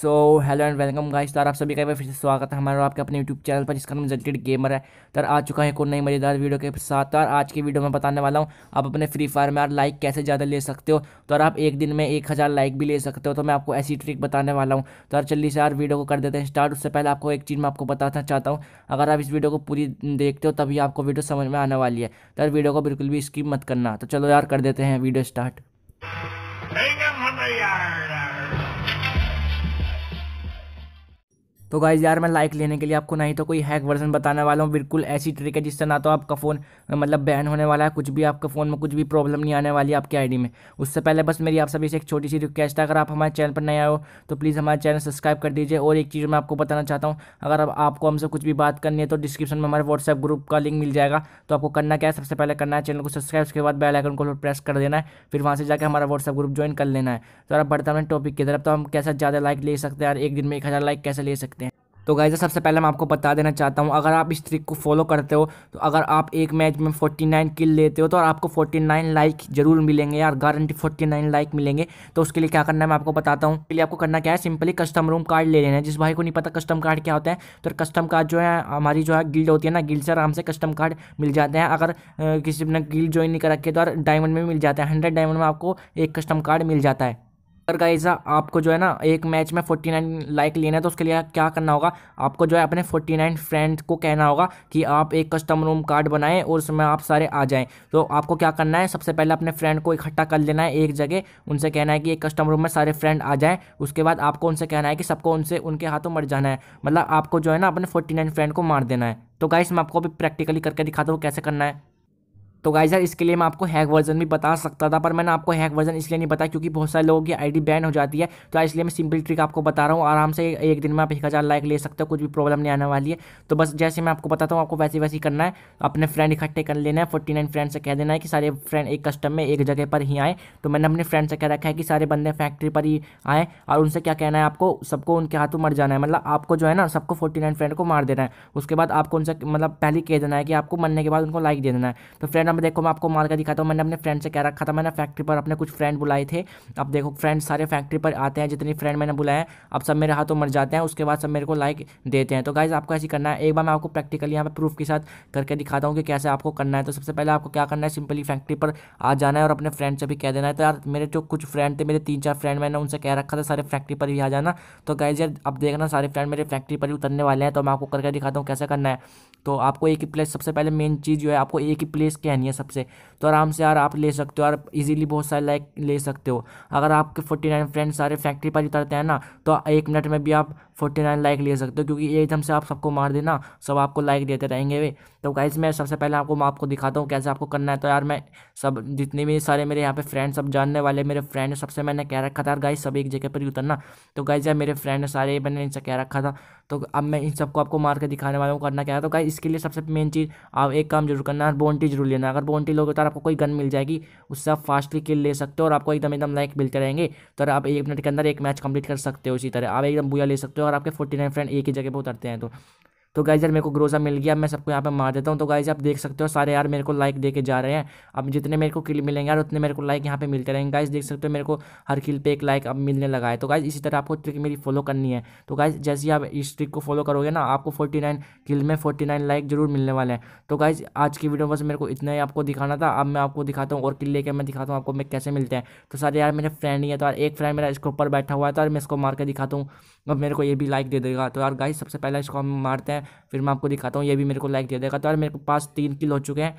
so hello and welcome guys तो आप सभी का फिर से स्वागत है हमारा आपके अपने यूट्यूब चैनल पर जिसका नाम जनटेड गेमर है तर आ चुका है कोई नई मज़ेदार वीडियो के साथ और आज की वीडियो में बताने वाला हूँ आप अपने फ्री फायर में यार लाइक कैसे ज़्यादा ले सकते हो तो आप एक दिन में एक हज़ार लाइक भी ले सकते हो तो मैं आपको ऐसी ट्रिक बताने वाला हूँ तो यार चलिए यार वीडियो को कर देते हैं स्टार्ट उससे पहले आपको एक चीज़ मैं आपको बताना चाहता हूँ अगर आप इस वीडियो को पूरी देखते हो तभी आपको वीडियो समझ में आने वाली है तो वीडियो को बिल्कुल भी स्किप मत करना तो चलो यार कर देते हैं वीडियो स्टार्ट तो गाइज यार मैं लाइक लेने के लिए आपको नहीं तो कोई हैक वर्जन बताने वाला हूँ बिल्कुल ऐसी ट्रिक है जिससे ना तो आपका फ़ोन मतलब बैन होने वाला है कुछ भी आपका फ़ोन में कुछ भी प्रॉब्लम नहीं आने वाली आपकी आईडी में उससे पहले बस मेरी आप सभी से एक छोटी सी रिक्वेस्ट है अगर आप हमारे चैनल पर नए हो तो प्लीज़ हमारे चैनल सब्सक्राइब कर दीजिए और एक चीज़ मैं आपको बताना चाहता हूँ अगर आपको हमसे कुछ भी बात करनी है तो डिस्क्रिप्शन में हमारे व्हाट्सएप ग्रुप का लिंक मिल जाएगा तो आपको करना क्या है सबसे पहले करना है चैनल को सब्सक्राइब उसके बाद बेल आइकन को प्रेस कर देना है फिर वहाँ से जाकर हमारा व्हाट्सएप ग्रुप ज्वाइन कर लेना है तो आप बढ़ता टॉपिक की तरफ तो हम कैसे ज़्यादा लाइक ले सकते हैं यार एक दिन में एक हज़ार लाइक कैसे ले सकते हैं तो गाइज सबसे पहले मैं आपको बता देना चाहता हूँ अगर आप इस ट्रिक को फॉलो करते हो तो अगर आप एक मैच में 49 किल लेते हो तो आपको 49 लाइक जरूर मिलेंगे यार गारंटी 49 लाइक मिलेंगे तो उसके लिए क्या करना है मैं आपको बताता हूँ इसके लिए आपको करना क्या है सिंपली कस्टम रूम कार्ड ले लेना है जिस भाई को नहीं पता कस्टम कार्ड क्या होता है तो कस्टम कार्ड जो है हमारी जो है गिल्ड होती है ना गिल्ड से आराम से कस्टम कार्ड मिल जाते हैं अगर किसी ने गिल्ड ज्वाइन नहीं कर रखे तो डायमंड में मिल जाता है हंड्रेड डायमंड में आपको एक कस्टम कार्ड मिल जाता है अगर गाइज आपको जो है ना एक मैच में फोर्टी नाइन लाइक लेना है तो उसके लिए क्या करना होगा आपको जो है अपने फोर्टी नाइन फ्रेंड को कहना होगा कि आप एक कस्टम रूम कार्ड बनाएं और उसमें आप सारे आ जाएं तो आपको क्या करना है सबसे पहले अपने फ्रेंड को इकट्ठा कर लेना है एक जगह उनसे कहना है कि एक कस्टम रूम में सारे फ्रेंड आ जाएँ उसके बाद आपको उनसे कहना है कि सबको उनसे उनके हाथों मर जाना है मतलब आपको जो है ना अपने फोर्टी फ्रेंड को मार देना है तो गाइस मैं आपको अभी प्रैक्टिकली करके दिखाता हूँ कैसे करना है तो गाइजर इसके लिए मैं आपको हैक वर्जन भी बता सकता था पर मैंने आपको हैक वर्जन इसलिए नहीं बताया क्योंकि बहुत सारे लोगों की आईडी बैन हो जाती है तो इसलिए मैं सिंपल ट्रिक आपको बता रहा हूँ आराम से एक दिन में आप एक हज़ार लाइक ले सकते हो कुछ भी प्रॉब्लम नहीं आने वाली है तो बस जैसे मैं आपको बताता हूँ आपको वैसे वैसे करना है अपने फ्रेंड इकट्ठे कर लेना है फोर्टी नाइन फ्रेंड से कह देना है कि सारे फ्रेंड एक कस्टम में एक जगह पर ही आए तो मैंने अपने फ्रेंड से कह रखा है कि सारे बंदे फैक्ट्री पर ही आएँ और उनसे क्या कहना है आपको सबको उनके हाथों मर जाना है मतलब आपको जो है ना सबको फोर्टी फ्रेंड को मार देना है उसके बाद आपको उनसे मतलब पहले कह देना है कि आपको मरने के बाद उनको लाइक दे देना है तो फ्रेंड मंडप देखो मैं आपको मार दिखाता हूँ मैंने अपने फ्रेंड से कह रखा था मैंने फैक्ट्री पर अपने कुछ फ्रेंड बुलाए थे अब देखो फ्रेंड सारे फैक्ट्री पर आते हैं जितनी फ्रेंड मैंने बुलाए अब सब मेरे हाथों मर जाते हैं उसके बाद सब मेरे को लाइक देते हैं तो गाइज आपको ऐसी करना है एक बार मैं आपको प्रैक्टिकली यहाँ पर प्रूफ के साथ करके दिखाता हूँ कि कैसे आपको करना है तो सबसे पहले आपको क्या करना है सिंपली फैक्ट्री पर आ जाना है और अपने फ्रेंड से भी कह देना है तो यार मेरे जो कुछ फ्रेंड थे मेरे तीन चार फ्रेंड मैंने उनसे कह रखा था सारे फैक्ट्री पर ही आ जाना तो गाइज यार अब देखना सारे फ्रेंड मेरे फैक्ट्री पर ही उतरने वाले हैं तो मैं आपको करके दिखाता हूँ कैसे करना है तो आपको एक ही प्लेस सबसे पहले मेन चीज़ जो है आपको एक ही प्लेस के नहीं है सबसे तो आराम से यार आप ले सकते हो यार इजीली बहुत सारे लाइक ले सकते हो अगर आपके फोर्टी नाइन फ्रेंड सारे फैक्ट्री पर उतरते हैं ना तो एक मिनट में भी आप फोर्टी नाइन लाइक ले सकते हो क्योंकि ये एकदम से आप सबको मार देना सब आपको लाइक देते रहेंगे वे तो गाइज मैं सबसे पहले आपको मैं आपको दिखाता हूँ कैसे आपको करना है तो यार मैं सब जितने भी सारे मेरे यहाँ पे फ्रेंड सब जानने वाले मेरे फ्रेंड सबसे मैंने कह रखा था यार गाइज सब एक जगह पर ही उतरना तो गाइज यार मेरे फ्रेंड सारे मैंने इनसे कह रखा था तो अब मैं इन सबको आपको मार के दिखाने वाला हूँ करना क्या है तो गाइज इसके लिए सबसे मेन चीज़ आप एक काम जरूर करना है बोन्टी जरूर लेना अगर बोन्टी लोगे तो आपको कोई गन मिल जाएगी उससे आप फास्टली किल ले सकते हो और आपको एकदम एकदम लाइक मिलते रहेंगे तो आप एक मिनट के अंदर एक मैच कंप्लीट कर सकते हो इसी तरह आप एकदम बुआ ले सकते हो और आपके फोर्टी नाइन फ्रेंड एक ही जगह पर उतरते हैं तो तो गाइज यार मेरे को ग्रोजा मिल गया मैं सबको यहाँ पे मार देता हूँ तो गाइज आप देख सकते हो सारे यार मेरे को लाइक दे के जा रहे हैं अब जितने मेरे को किल मिलेंगे यार उतने मेरे को लाइक यहाँ पे मिलते रहेंगे गाइज देख सकते हो मेरे को हर किल पे एक लाइक अब मिलने लगा है तो गाइज इसी तरह आपको ट्रिक मेरी फॉलो करनी है तो गाइज जैसे आप इस ट्रिक को फॉलो करोगे ना आपको फोर्टी किल में फोर्टी लाइक जरूर मिलने वाले हैं तो गाइज आज की वीडियो बस मेरे को इतना ही आपको दिखाना था अब मैं आपको दिखाता हूँ और किल लेकर मैं दिखाता हूँ आपको मैं कैसे मिलते हैं तो सारे यार मेरे फ्रेंड ही है तो यार एक फ्रेंड मेरा इसके ऊपर बैठा हुआ है तो यार मैं इसको मार के दिखाता हूँ अब मेरे को ये भी लाइक दे देगा तो यार गाइज सबसे पहले इसको हम मारते हैं है फिर मैं आपको दिखाता हूँ ये भी मेरे को लाइक दे देगा तो यार मेरे पास तीन किल हो चुके हैं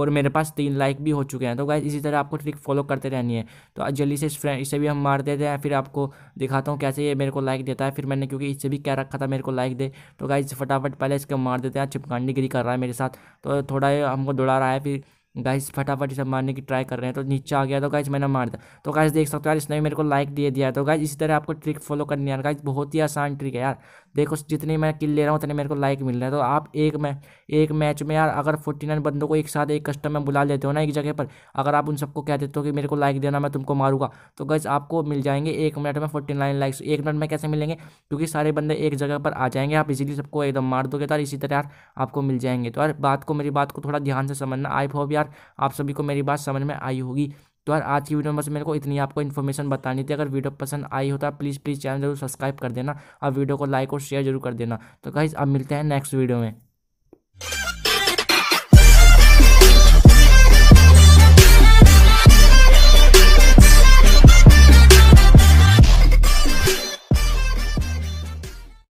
और मेरे पास तीन लाइक भी हो चुके हैं तो गाइज इसी तरह आपको ट्रिक फॉलो करते रहनी है तो जल्दी से इस फ्रेंड इसे भी हम मार देते हैं फिर आपको दिखाता हूँ कैसे ये मेरे को लाइक देता है फिर मैंने क्योंकि इससे भी क्या रखा था मेरे को लाइक दे तो गाइज फटाफट पहले इसको मार देते हैं चिपकांडी गिरी कर रहा है मेरे साथ तो थोड़ा हमको दौड़ा रहा है फिर गाइस फटाफट इसे मारने की ट्राई कर रहे हैं तो नीचे आ गया तो गाइस मैंने मार दिया तो गाइस देख सकते हो यार इसने भी मेरे को लाइक दे दिया तो गाइस इसी तरह आपको ट्रिक फॉलो करनी है यार गाइस बहुत ही आसान ट्रिक है यार देखो जितनी मैं किल ले रहा हूँ उतने मेरे को लाइक मिल रहा है तो आप एक मैं एक मैच में यार अगर फोर्टी नाइन बंदों को एक साथ एक कस्टम में बुला लेते हो ना एक जगह पर अगर आप उन सबको कह देते हो कि मेरे को लाइक देना मैं तुमको मारूंगा तो गैस आपको मिल जाएंगे एक मिनट में फोर्टी नाइन लाइक्स एक मिनट में कैसे मिलेंगे क्योंकि सारे बंदे एक जगह पर आ जाएंगे आप इजीली सबको एकदम मार दोगे तो इसी तरह यार आपको मिल जाएंगे तो यार बात को मेरी बात को थोड़ा ध्यान से समझना आई होप यार आप सभी को मेरी बात समझ में आई होगी तो यार आज की वीडियो में बस मेरे को इतनी आपको इन्फॉर्मेशन बतानी थी अगर वीडियो पसंद आई हो तो प्लीज़ प्लीज़ चैनल जरूर सब्सक्राइब कर देना और वीडियो को लाइक और शेयर जरूर कर देना तो कहीं अब मिलते हैं नेक्स्ट वीडियो में